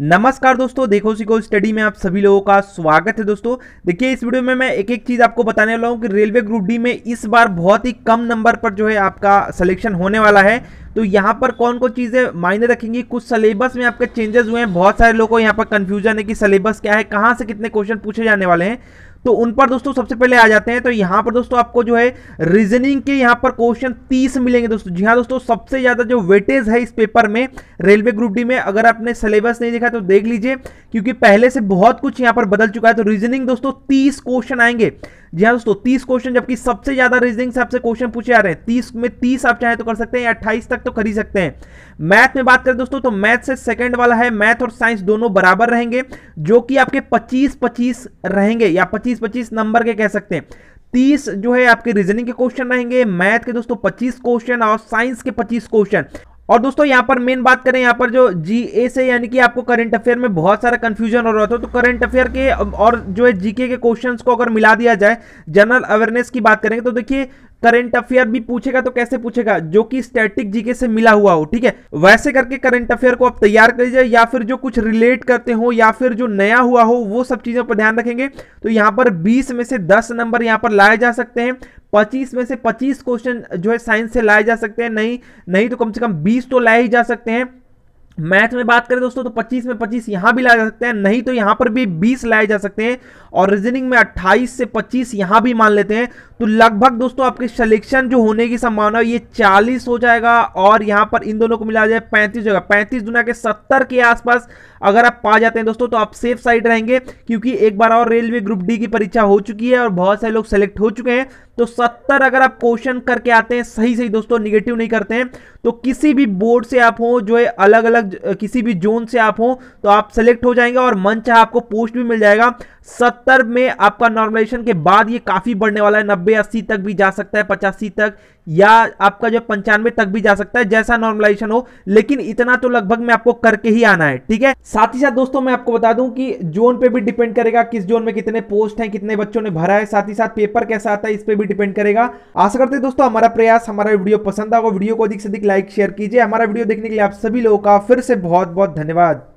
नमस्कार दोस्तों देखो सीखो स्टडी में आप सभी लोगों का स्वागत है दोस्तों देखिए इस वीडियो में मैं एक एक चीज़ आपको बताने वाला हूँ कि रेलवे ग्रुप डी में इस बार बहुत ही कम नंबर पर जो है आपका सिलेक्शन होने वाला है तो यहाँ पर कौन कौन चीज़ें मायने रखेंगी कुछ सिलेबस में आपके चेंजेस हुए हैं बहुत सारे लोगों को यहाँ पर कंफ्यूजन है कि सिलेबस क्या है कहाँ से कितने क्वेश्चन पूछे जाने वाले हैं तो उन पर दोस्तों सबसे पहले आ जाते हैं तो यहां पर दोस्तों आपको जो है रीजनिंग के यहां पर क्वेश्चन तीस मिलेंगे दोस्तों जी हाँ दोस्तों सबसे ज़्यादा जो वेटेज है इस पेपर में रेलवे ग्रुप डी में अगर आपने सिलेबस नहीं देखा तो देख लीजिए क्योंकि पहले से बहुत कुछ यहां पर बदल चुका है तो रीजनिंग दोस्तों तीस क्वेश्चन आएंगे जी हाँ दोस्तों तीस क्वेश्चन जबकि सबसे ज्यादा रीजनिंग से आपसे क्वेश्चन पूछे आ रहे हैं तीस में तीस आप चाहे तो कर सकते हैं या अट्ठाईस तक तो ही सकते हैं मैथ में बात करें दोस्तों तो मैथ से सेकंड वाला है मैथ और साइंस दोनों बराबर रहेंगे जो कि आपके पच्चीस पच्चीस रहेंगे या पच्चीस तीस पच्चीस नंबर के कह सकते हैं तीस जो है आपके रीजनिंग के क्वेश्चन रहेंगे मैथ के दोस्तों पच्चीस क्वेश्चन और साइंस के पच्चीस क्वेश्चन और दोस्तों यहाँ पर मेन बात करें यहाँ पर जो जी ए से यानी कि आपको करंट अफेयर में बहुत सारा कंफ्यूजन हो रहा था तो करंट अफेयर के और जो है जीके के क्वेश्चंस को अगर मिला दिया जाए जनरल अवेयरनेस की बात करेंगे तो देखिए करंट अफेयर भी पूछेगा तो कैसे पूछेगा जो कि स्टैटिक जीके से मिला हुआ हो ठीक है वैसे करके करंट अफेयर को आप तैयार कर लीजिए या फिर जो कुछ रिलेट करते हो या फिर जो नया हुआ हो वो सब चीजों पर ध्यान रखेंगे तो यहां पर बीस में से दस नंबर यहां पर लाए जा सकते हैं पच्चीस में से पच्चीस क्वेश्चन जो है साइंस से लाए जा सकते हैं नहीं नहीं तो कम से कम बीस तो लाए ही जा सकते हैं मैथ में बात करें दोस्तों तो 25 में 25 यहां भी लाए जा सकते हैं नहीं तो यहां पर भी 20 लाए जा सकते हैं और रीजनिंग में 28 से 25 यहां भी मान लेते हैं तो लगभग दोस्तों आपके सिलेक्शन जो होने की संभावना ये 40 हो जाएगा और यहां पर इन दोनों को मिला जाए 35 जगह पैंतीस दुनिया के 70 के आसपास अगर आप पा जाते हैं दोस्तों तो आप सेफ साइड रहेंगे क्योंकि एक बार और रेलवे ग्रुप डी की परीक्षा हो चुकी है और बहुत सारे लोग सेलेक्ट हो चुके हैं तो सत्तर अगर आप क्वेश्चन करके आते हैं सही सही दोस्तों निगेटिव नहीं करते हैं तो किसी भी बोर्ड से आप हो जो है अलग अलग किसी भी जोन से आप हो तो आप सेलेक्ट हो जाएंगे और मन चाहे आपको पोस्ट भी मिल जाएगा सत्तर में आपका नॉर्मलाइजेशन के बाद ये काफ़ी बढ़ने वाला है नब्बे अस्सी तक भी जा सकता है पचासी तक या आपका जो पंचानवे तक भी जा सकता है जैसा नॉर्मलाइजेशन हो लेकिन इतना तो लगभग मैं आपको करके ही आना है ठीक है साथ ही साथ दोस्तों मैं आपको बता दूं कि जोन पे भी डिपेंड करेगा किस जोन में कितने पोस्ट हैं कितने बच्चों ने भरा है साथ ही साथ पेपर कैसा आता है इस पर भी डिपेंड करेगा आशा करते हैं दोस्तों हमारा प्रयास हमारा वीडियो पसंद आगे वीडियो को अधिक से अधिक लाइक शेयर कीजिए हमारा वीडियो देखने के लिए आप सभी लोगों का फिर से बहुत बहुत धन्यवाद